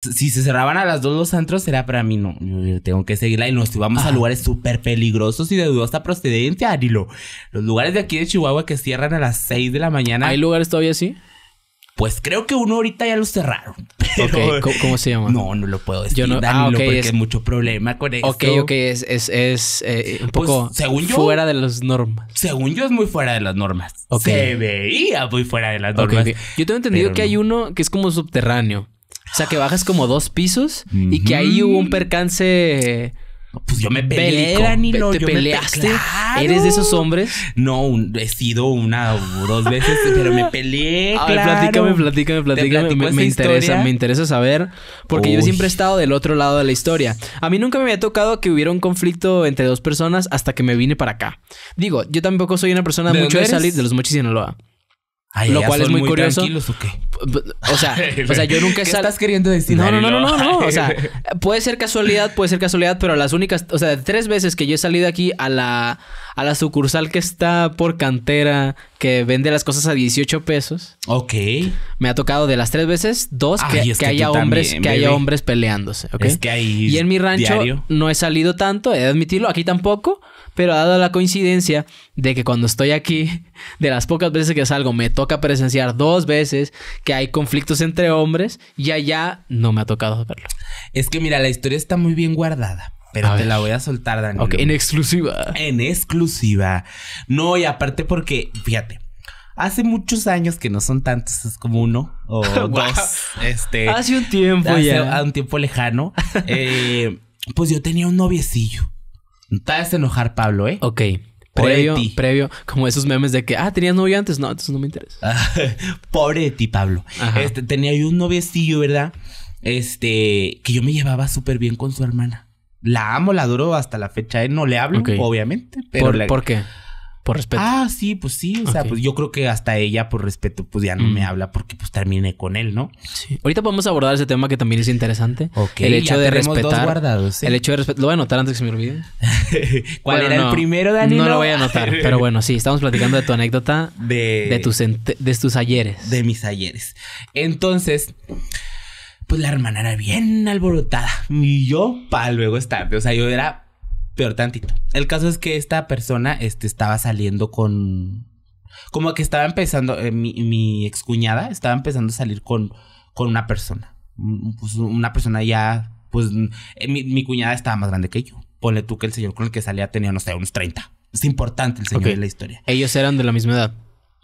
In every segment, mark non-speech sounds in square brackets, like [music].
si se cerraban a las dos los antros, será para mí, no, yo tengo que seguirla y nos íbamos a lugares súper peligrosos y de dudosa procedencia, Arilo. Los lugares de aquí de Chihuahua que cierran a las seis de la mañana. ¿Hay lugares todavía así? Pues creo que uno ahorita ya los cerraron. [laughs] ¿Cómo, se llama? No, no lo puedo decir. Yo no, ah, porque es mucho problema con eso. Ok, ok, es, eh, un pues, poco fuera de las normas. Según yo es muy fuera de las normas. Se veía muy fuera de las normas. Yo tengo entendido que hay uno que es como subterráneo. O sea, que bajas como dos pisos y que ahí hubo un percance. Pues yo me peleé, ¿Te peleaste? ¿Eres de esos hombres? No, he sido una o dos veces, pero me peleé. A ver, platícame, platícame, platícame. Me, interesa, me interesa saber. Porque yo siempre he estado del otro lado de la historia. A mí nunca me había tocado que hubiera un conflicto entre dos personas hasta que me vine para acá. Digo, yo tampoco soy una persona mucho de salir de los mochis Sinaloa. Ay, lo cual es muy, curioso. [laughs] O sea, yo nunca he estás queriendo decir? No, no, no, no, no, O sea, [laughs] puede ser casualidad, puede ser casualidad, pero las únicas, o sea, de tres veces que yo he salido aquí a la a la sucursal que está por cantera que vende las cosas a 18 pesos. Ok. Me ha tocado de las tres veces, dos que, haya hombres, que haya hombres peleándose. ¿okay? y en mi rancho no he salido tanto, he de admitirlo, aquí tampoco, pero ha dado la coincidencia de que cuando estoy aquí, [laughs] de las pocas veces que salgo, me toca presenciar dos veces que hay conflictos entre hombres y allá no me ha tocado verlo. Es que mira, la historia está muy bien guardada. Pero te la voy a soltar, Daniel. Ok, en exclusiva. En exclusiva. No, y aparte porque, fíjate, hace muchos años que no son tantos, es como uno o [laughs] dos. Este. Hace un tiempo ya. A un tiempo lejano. Eh, pues yo tenía un noviecillo. Te vas a enojar, Pablo, ¿eh? Ok. Previo, previo, como esos memes de que, ah, tenías novio antes. No, entonces no me interesa. Ah, [laughs] pobre ti, Pablo. Este, tenía yo un noviecillo, ¿verdad? Este, que yo me llevaba súper bien con su hermana. La amo, la adoro hasta la fecha. ¿eh? No le hablo, obviamente. Pero por qué? Por respeto. Ah, sí, pues sí. O sea, pues yo creo que hasta ella, por respeto, pues ya no me mm. habla porque pues terminé con él, ¿no? Sí. Ahorita podemos abordar ese tema que también es interesante. Ok. El hecho de respetar. El hecho de respetar. Lo voy a anotar antes que se me olvide. [laughs] ¿Cuál era el primero, Daniel? No lo voy a anotar. pero bueno, sí, estamos platicando de tu anécdota. [laughs] De, de, tus, de tus ayeres. De mis ayeres. Entonces pues la hermana era bien alborotada. Y yo, pa, luego estar. O sea, yo era peor tantito. El caso es que esta persona este, estaba saliendo con. Como que estaba empezando. Eh, mi, mi, excuñada estaba empezando a salir con, con una persona. Mm, pues una persona ya. Pues mm, eh, mi, cuñada estaba más grande que yo. Ponle tú que el señor con el que salía tenía, no sé, unos 30. Es importante el señor de la historia. Ellos eran de la misma edad.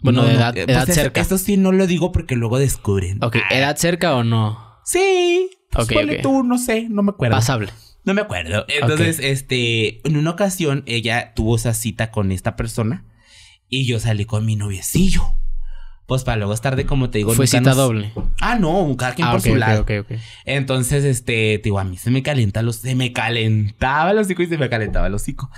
Bueno, edad, eh, pues, cerca. esto sí no lo digo porque luego descubren. Ok, ah. ¿edad cerca o no? Sí. Pues, ponle tú, no sé, no me acuerdo. Pasable. No me acuerdo. Entonces, este, en una ocasión ella tuvo esa cita con esta persona y yo salí con mi noviecillo. Pues para luego estar de, como te digo, fue cita doble. Ah, no, Un quien ah, por su lado. Entonces, este, digo, a mí se me calienta los, se me calentaba los hocico y se me calentaba el hocico.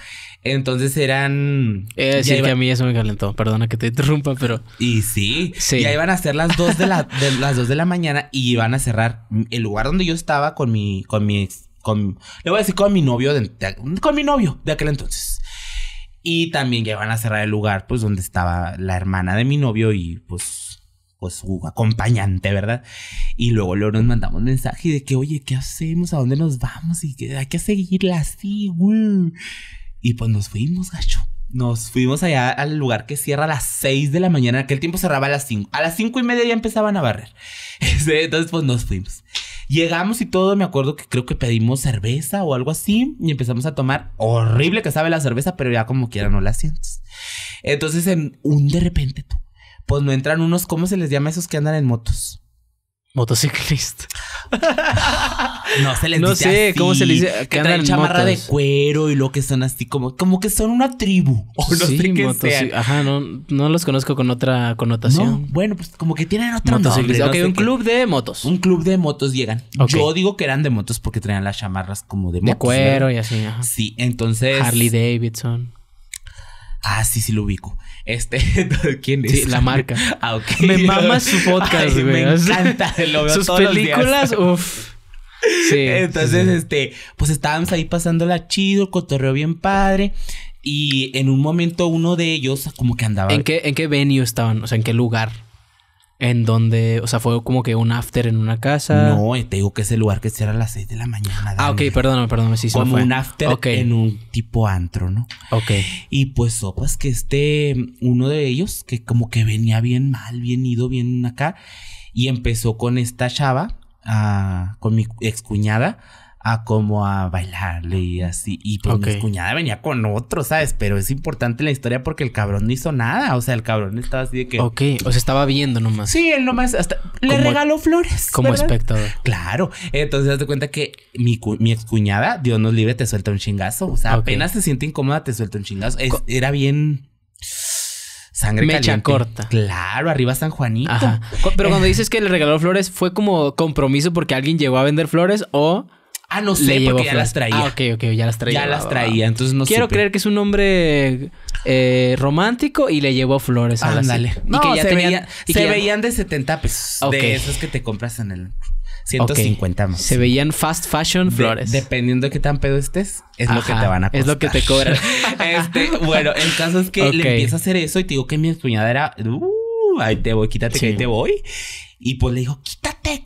Entonces eran. Eh, sí, que a mí eso me calentó. Perdona que te interrumpa, pero. Y sí, sí. ya iban a ser las dos de la, las dos de la mañana y iban a cerrar el lugar donde yo estaba con mi, con mi le voy a decir con mi novio, de, con mi novio de aquel entonces. Y también llevan a cerrar el lugar, pues, donde estaba la hermana de mi novio y, pues, pues su acompañante, ¿verdad? Y luego luego nos mandamos mensaje de que, oye, ¿qué hacemos? ¿A dónde nos vamos? Y que hay que seguirla así, Y pues nos fuimos, gacho. Nos fuimos allá al lugar que cierra a las 6 de la mañana. que aquel tiempo cerraba a las 5. A las 5 y media ya empezaban a barrer. [laughs] Entonces, pues nos fuimos. Llegamos y todo, me acuerdo que creo que pedimos cerveza o algo así y empezamos a tomar. Horrible que sabe la cerveza, pero ya como quiera no la sientes. Entonces, en un de repente, pues no entran unos, ¿cómo se les llama esos que andan en motos? motociclista. [laughs] no sé cómo se le dice que traen chamarra de cuero y lo que son así como como que son una tribu no sí, sé Ajá, no, los conozco con otra connotación. bueno, pues como que tienen otra motociclista. ok, un club de motos. Un club de motos llegan. Yo digo que eran de motos porque traían las chamarras como de, motos. de cuero y así. Sí, entonces Harley Davidson. Ah, sí, sí lo ubico. Este, [laughs] ¿quién es? Sí, la marca. [laughs] Ah, ok. Me mama su podcast, Ay, Me encanta, lo veo Sus películas, uff. [laughs] Sí. Entonces, este, pues estábamos ahí pasándola chido, cotorreo bien padre. Y en un momento uno de ellos como que andaba. ¿En qué, en qué venue estaban? O sea, ¿en qué lugar? En donde, o sea, fue como que un after en una casa. No, eh, te digo que ese lugar que era a las 6 de la mañana. Ah, ok, perdóname, perdóname, sí, Como un after en un tipo antro, ¿no? Ok. Y pues sopas oh, pues que este, uno de ellos, que como que venía bien mal, bien ido, bien acá, y empezó con esta chava, ah, con mi excuñada, a cómo a bailarle y así. Y pues okay. cuñada venía con otro, ¿sabes? Pero es importante la historia porque el cabrón no hizo nada. O sea, el cabrón estaba así de que. Ok, o sea, estaba viendo nomás. Sí, él nomás hasta le regaló flores. Como espectador. Claro. Entonces, haz cuenta que mi, mi excuñada, Dios nos libre, te suelta un chingazo. O sea, apenas se siente incómoda, te suelta un chingazo. era bien. Sangre Mecha caliente. corta. Claro, arriba San Juanito. Pero cuando dices que le regaló flores, ¿fue como compromiso porque alguien llegó a vender flores o Ah, no sé, porque ya las traía. Ah, ok, ok, ya las traía. Ya las ah, traía, entonces no sé. Quiero creer que es un hombre eh, romántico y le llevo flores a ah, Ándale. y que ya se, veían, de 70 pesos. De esos que te compras en el 150 más. Se veían fast fashion flores. dependiendo de qué tan pedo estés, es lo que te van a costar. Es lo que te cobran. [laughs] Este, bueno, el caso es que le empieza a hacer eso y te digo que mi espuñada era... Uh, ahí te voy, quítate que ahí te voy. Y pues le dijo,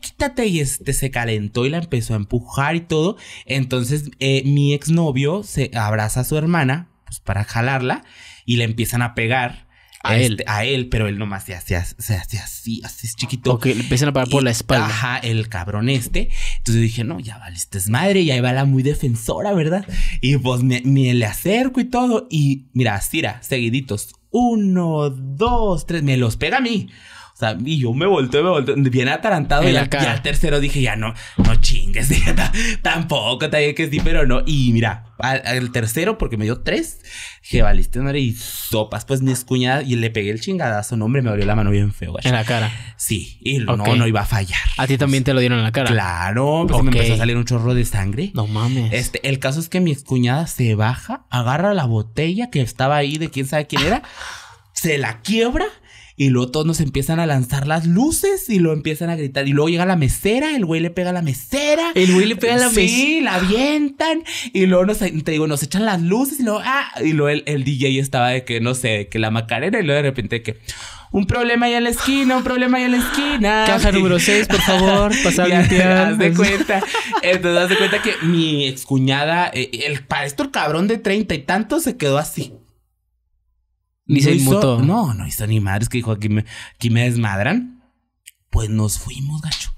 quítate, Y este se calentó y la empezó a empujar y todo. Entonces eh, mi exnovio se abraza a su hermana pues, para jalarla y le empiezan a pegar. A él. Este, a él, pero él nomás se hace, se así, así es chiquito. que le empiezan a pegar por la espalda. Ajá, el cabrón este. Entonces dije, no, ya vale, este es madre, y ahí va la muy defensora, ¿verdad? Y pues me, le acerco y todo. Y mira, tira seguiditos. Uno, dos, tres, me los pega a mí. O sea, y yo me volteé, me volteé, bien atarantado. Y, al tercero dije, ya no, no chingues, [laughs] Tampoco tampoco, te que sí, pero no. Y mira, al, tercero, porque me dio tres, que valiste madre y sopas. Pues mi escuñada, y le pegué el chingadazo, no, hombre, me abrió la mano bien feo. Güey. En la cara. Sí, y no, no iba a fallar. ¿A ti también te lo dieron en la cara? Claro, pues me empezó a salir un chorro de sangre. No mames. Este, el caso es que mi escuñada se baja, agarra la botella que estaba ahí de quién sabe quién era, se la quiebra y luego todos nos empiezan a lanzar las luces y lo empiezan a gritar. Y luego llega la mesera, el güey le pega la mesera. El güey le pega la mesera. Sí, la avientan. Y luego nos, te digo, nos echan las luces y luego, ah, y luego el, DJ estaba de que, no sé, que la macarena y luego de repente que un problema allá en la esquina, un problema allá en la esquina. Caja número 6, por favor, [laughs] pasar cuenta. Entonces, cuenta que mi excuñada, eh, el cabrón de treinta y tantos se quedó así no No, no hizo ni madres que dijo aquí me, aquí me desmadran. Pues nos fuimos, gacho.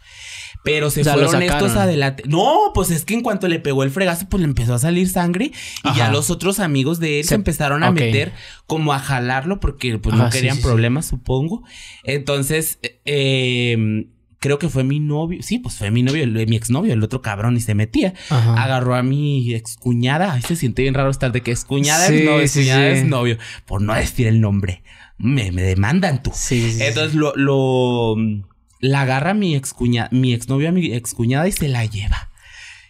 Pero se fueron estos adelante. No, pues es que en cuanto le pegó el fregazo, pues le empezó a salir sangre. Y ya los otros amigos de él se, empezaron a meter como a jalarlo porque pues, no querían problemas, supongo. Entonces, eh, creo que fue mi novio, sí, pues fue mi novio, mi exnovio, el otro cabrón, y se metía. Agarró a mi excuñada. Ay, se siente bien raro estar de que excuñada es novio, excuñada es novio. Por no decir el nombre. Me, demandan tú. Entonces lo, la agarra mi excuñada, mi exnovio a mi excuñada y se la lleva.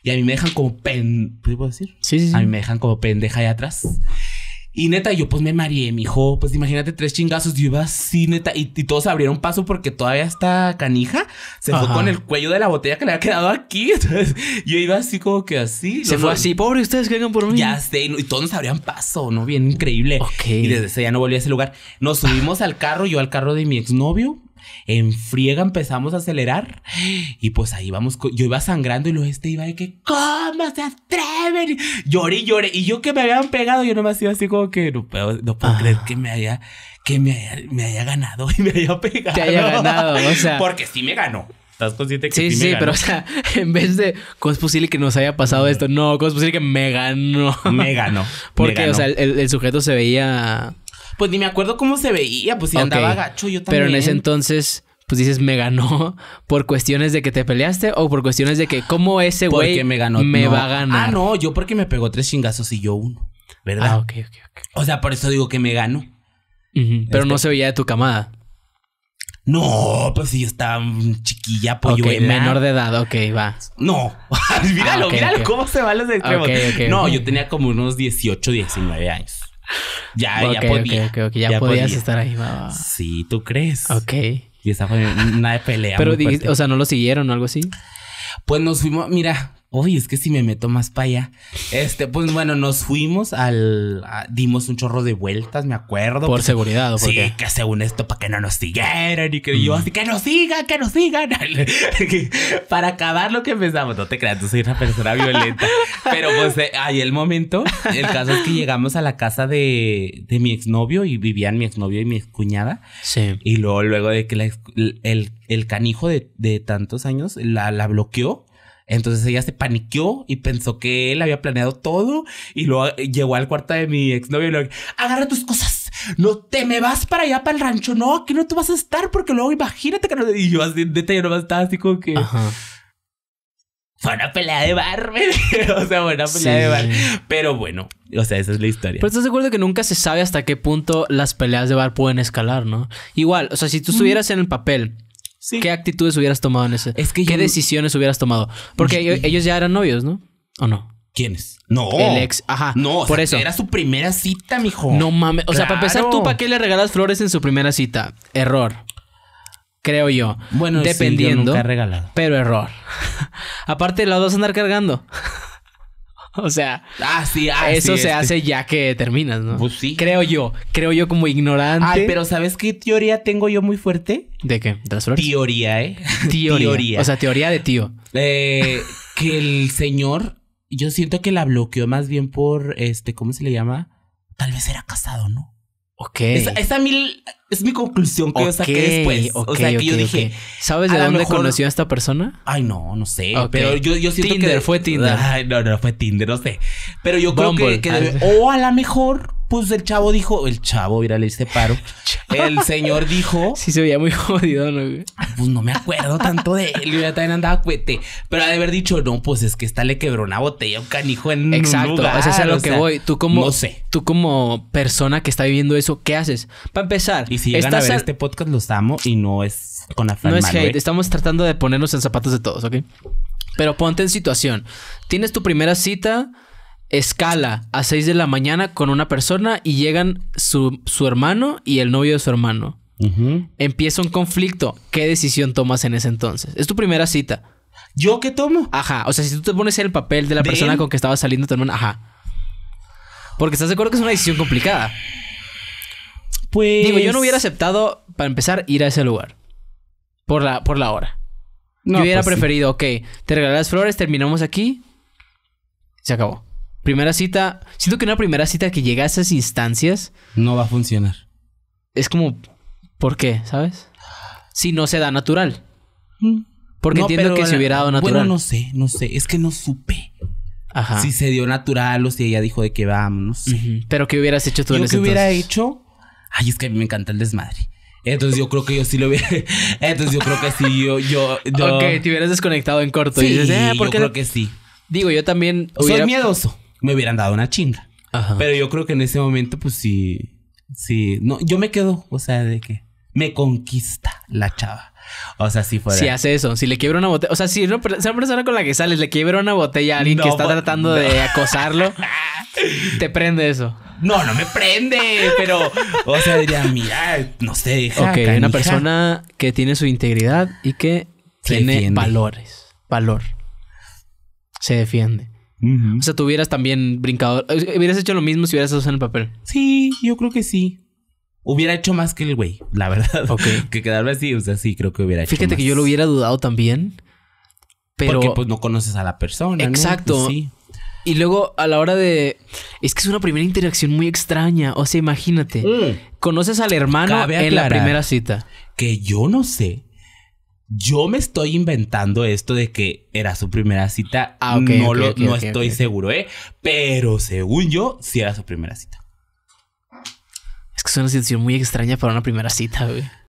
Y a mí me dejan como decir? A mí me dejan como pendeja allá atrás. Y neta, yo pues me mareé, mijo. Pues imagínate tres chingazos. Yo iba así, neta. Y, todos abrieron paso porque todavía esta canija se fue con el cuello de la botella que le había quedado aquí. [laughs] Entonces yo iba así como que así. Se fue así, pobre, ustedes que vengan por mí. Ya sé. Y todos nos abrían paso, ¿no? Bien increíble. Y desde ese ya no volví a ese lugar. Nos subimos al carro, yo al carro de mi exnovio en friega empezamos a acelerar y pues ahí vamos, yo iba sangrando y lo este iba de que, ¿cómo se atreven? Lloré y lloré, y yo que me habían pegado, yo no nomás iba así como que, no puedo, no puedo ah. creer que me haya, que me haya, me haya, ganado y me haya [laughs] pegado. haya ganado, o sea. Porque sí me ganó. ¿Estás consciente que sí, sí, me pero o sea, [laughs] en vez de cómo es posible que nos haya pasado esto, no, cómo es posible que me ganó. Me ganó. [laughs] Porque, o sea, el sujeto se veía pues ni me acuerdo cómo se veía, pues si andaba gacho yo también. Pero en ese entonces, pues dices, me ganó [laughs] por cuestiones de que te peleaste o por cuestiones de que cómo ese güey me, ganó? me va a ganar. Ah, no, yo porque me pegó tres chingazos y yo uno, ¿verdad? Ah, ok, ok, ok. O sea, por eso digo que me ganó. Pero este no se veía de tu camada. No, pues si yo estaba chiquilla, pues menor de edad, ok, va. No, [laughs] míralo, ah, míralo cómo se van los extremos. no, yo tenía como unos 18, 19 años. Ya, ya podías estar ahí, Sí, ¿tú crees? Ok. Y esa fue una pelea. Pero, o sea, ¿no lo siguieron o algo así? Pues nos fuimos, mira, Oye, es que si me meto más para allá. Este, pues bueno, nos fuimos al. dimos un chorro de vueltas, me acuerdo. Por seguridad, ¿o Sí, que según esto, para que no nos siguieran y que yo mm. que nos sigan, que nos sigan. [laughs] para acabar lo que empezamos. No te creas, tú soy una persona violenta. Pero pues eh, ahí el momento. El caso es que llegamos a la casa de, mi exnovio y vivían mi exnovio y mi excuñada. Sí. Y luego, luego de que el, canijo de, tantos años la bloqueó entonces ella se paniqueó y pensó que él había planeado todo y luego llegó al cuarto de mi exnovio y le dijo, agarra tus cosas, no te me vas para allá, para el rancho, no, aquí no tú vas a estar porque luego imagínate que no... Y yo así, no vas nomás estaba así como que... Fue una pelea de bar, [laughs] o sea, fue una pelea de bar. Pero bueno, o sea, esa es la historia. Pero estás de acuerdo que nunca se sabe hasta qué punto las peleas de bar pueden escalar, ¿no? Igual, o sea, si tú estuvieras en el papel ¿Qué actitudes hubieras tomado en ese? ¿Qué decisiones hubieras tomado? Porque ellos ya eran novios, ¿no? ¿O no? ¿Quiénes? No. El ex, ajá. No, por eso. Era su primera cita, mijo. No mames. O sea, para empezar, ¿tú para qué le regalas flores en su primera cita? Error. Creo yo. Bueno, dependiendo. Sí, regalado. Pero error. [laughs] Aparte, vas dos andar cargando. [laughs] [laughs] O sea, ah, sí, ah, eso se hace ya que terminas, ¿no? Pues sí. Creo yo, creo yo como ignorante. Ay, pero ¿sabes qué teoría tengo yo muy fuerte? ¿De qué? ¿De las Teoría, ¿eh? [laughs] Teoría. O sea, teoría de tío. Eh, que el señor, yo siento que la bloqueó más bien por, este, ¿cómo se le llama? Tal vez era casado, ¿no? Ok. Esa, mil, es mi conclusión que yo saqué después. o sea, que yo dije. ¿Sabes de dónde conoció a esta persona? Ay, no, no sé. Pero yo, yo siento que. Tinder, fue Tinder. Ay, no, no, fue Tinder, no sé. Pero yo creo que. Ah, o a lo mejor pues el chavo dijo, el chavo, mira, le hice paro. [laughs] el señor dijo. Sí, se veía muy jodido, ¿no? Ah, pues no me acuerdo tanto de él, yo ya también andaba cuete. Pero de haber dicho, no, pues es que está le quebró una botella un canijo en Exacto, un lugar, es a lo que voy. Tú como. sé. Tú como persona que está viviendo eso, ¿qué haces? Para empezar. Y si llegan a ver este podcast, los amo y no es con afán. No es ¿eh? hate, estamos tratando de ponernos en zapatos de todos, ¿ok? Pero ponte en situación. Tienes tu primera cita escala a 6 de la mañana con una persona y llegan su, hermano y el novio de su hermano. Empieza un conflicto. ¿Qué decisión tomas en ese entonces? Es tu primera cita. ¿Yo qué tomo? Ajá. O sea, si tú te pones el papel de la persona con que estaba saliendo tu hermano ajá. Porque estás de acuerdo que es una decisión complicada. Pues. Digo, yo no hubiera aceptado, para empezar, ir a ese lugar. Por la, por la hora. yo hubiera pues preferido, ok, te las flores, terminamos aquí. Se acabó primera cita, siento que una primera cita que llega a esas instancias no va a funcionar. Es como ¿por qué, sabes? Si no se da natural. Mm. Porque entiendo que si hubiera dado natural. Bueno, no sé, no sé, es que no supe. Ajá. Si se dio natural o si ella dijo de que vámonos. Pero ¿qué hubieras hecho tú en ese ¿Qué hubiera hecho? Ay, es que a mí me encanta el desmadre. Entonces yo creo que yo sí lo hubiera. [laughs] Entonces yo creo que sí, yo. yo, Ok, te hubieras desconectado en corto. Sí, y dices, eh, yo creo que sí. Digo, yo también. Hubiera... Soy miedoso me hubieran dado una chinga. Pero yo creo que en ese momento, pues sí, sí, no, yo me quedo, o sea, de que me conquista la chava. O sea, si fuera. Si hace eso, si le quiebra una botella. O sea, si no, si una persona con la que sales le quiebra una botella a alguien que está tratando de acosarlo, [laughs] te prende eso. No, no me prende, pero. O sea, diría, mira, no sé. ok, una persona que tiene su integridad y que tiene valores. Valor. Se defiende. O sea, tú hubieras también brincado. Eh, hubieras hecho lo mismo si hubieras usado en el papel. Sí, yo creo que sí. Hubiera hecho más que el güey, la verdad. Ok. [laughs] que quedarme así, o sea, sí, creo que hubiera hecho Fíjate que yo lo hubiera dudado también. Pero. Porque pues no conoces a la persona. Exacto. Pues, y luego a la hora de. Es que es una primera interacción muy extraña. O sea, imagínate. Mm. Conoces al hermano en la primera cita. Que yo no sé yo me estoy inventando esto de que era su primera cita. Ah, no lo, no estoy seguro, ¿eh? Pero según yo, sí era su primera cita. Es que es una situación muy extraña para una primera cita, güey.